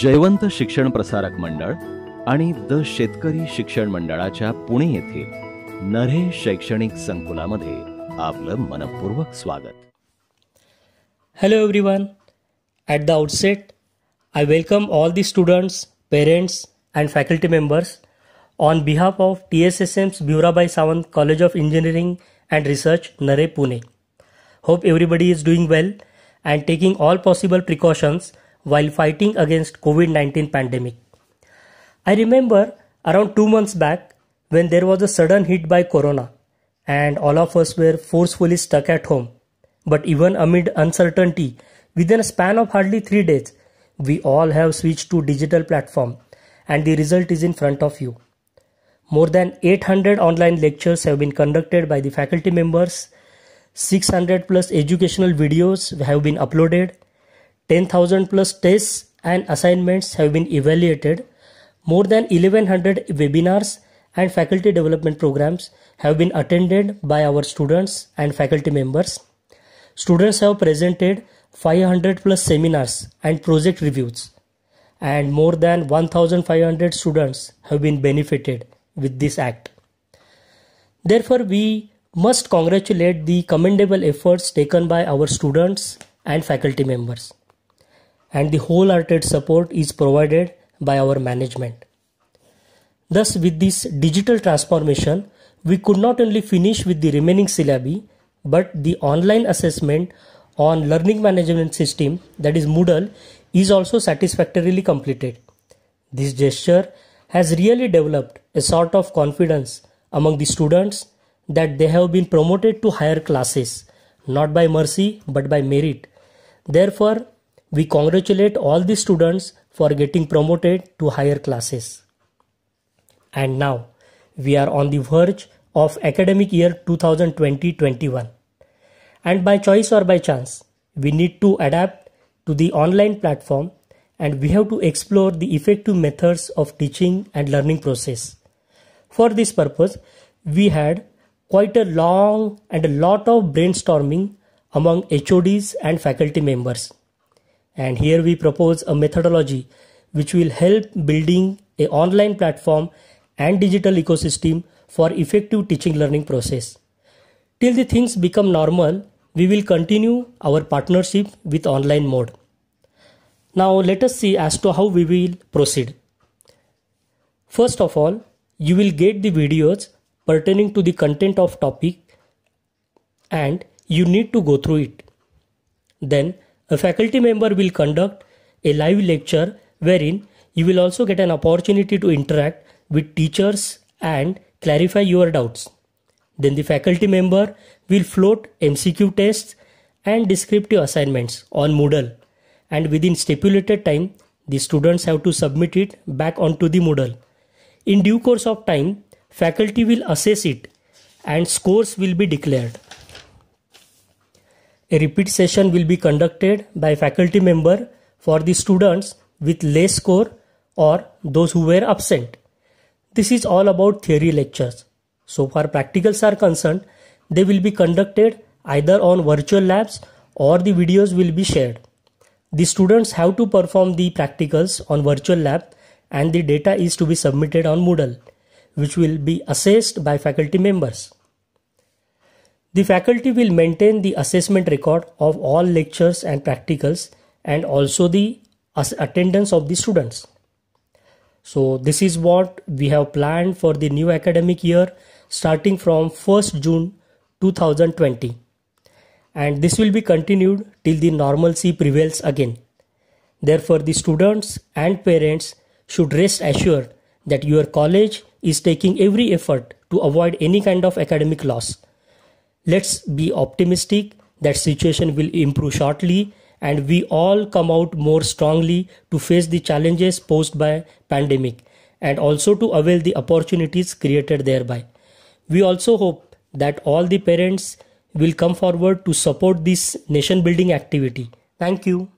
जयवंत शिक्षण प्रसारक मंडळ आणि द शेतकरी शिक्षण मंडळाच्या पुणे येथे नरे शैक्षणिक संकुलामध्ये आपलं मनपूर्वक स्वागत hello everyone at the outset I welcome all the students parents and faculty members on behalf of T S S M's Bhivarabai Sawant college of engineering and research Narhe Pune hope everybody is doing well and taking all possible precautions while fighting against COVID-19 pandemic. I remember around 2 months back when there was a sudden hit by corona and all of us were forcefully stuck at home. But even amid uncertainty, within a span of hardly 3 days, we all have switched to digital platform and the result is in front of you. More than 800 online lectures have been conducted by the faculty members. 600 plus educational videos have been uploaded 10,000 plus tests and assignments have been evaluated. More than 1100 webinars and faculty development programs have been attended by our students and faculty members. Students have presented 500 plus seminars and project reviews, and more than 1500 students have been benefited with this act. Therefore, we must congratulate the commendable efforts taken by our students and faculty members and the wholehearted support is provided by our management. Thus, with this digital transformation, we could not only finish with the remaining syllabi, but the online assessment on learning management system that is Moodle is also satisfactorily completed. This gesture has really developed a sort of confidence among the students that they have been promoted to higher classes, not by mercy but by merit. Therefore, we congratulate all the students for getting promoted to higher classes. And now, we are on the verge of academic year 2020-21. And by choice or by chance, we need to adapt to the online platform and we have to explore the effective methods of teaching and learning process. For this purpose, we had quite a long and a lot of brainstorming among HODs and faculty members and here we propose a methodology which will help building a online platform and digital ecosystem for effective teaching learning process till the things become normal we will continue our partnership with online mode now let us see as to how we will proceed first of all you will get the videos pertaining to the content of topic and you need to go through it then a faculty member will conduct a live lecture wherein you will also get an opportunity to interact with teachers and clarify your doubts. Then the faculty member will float MCQ tests and descriptive assignments on Moodle and within stipulated time the students have to submit it back onto the Moodle. In due course of time faculty will assess it and scores will be declared. A repeat session will be conducted by faculty member for the students with less score or those who were absent. This is all about theory lectures. So far practicals are concerned, they will be conducted either on virtual labs or the videos will be shared. The students have to perform the practicals on virtual lab and the data is to be submitted on Moodle, which will be assessed by faculty members. The faculty will maintain the assessment record of all lectures and practicals and also the attendance of the students. So this is what we have planned for the new academic year starting from 1st June 2020 and this will be continued till the normalcy prevails again. Therefore the students and parents should rest assured that your college is taking every effort to avoid any kind of academic loss Let's be optimistic that situation will improve shortly and we all come out more strongly to face the challenges posed by pandemic and also to avail the opportunities created thereby. We also hope that all the parents will come forward to support this nation building activity. Thank you.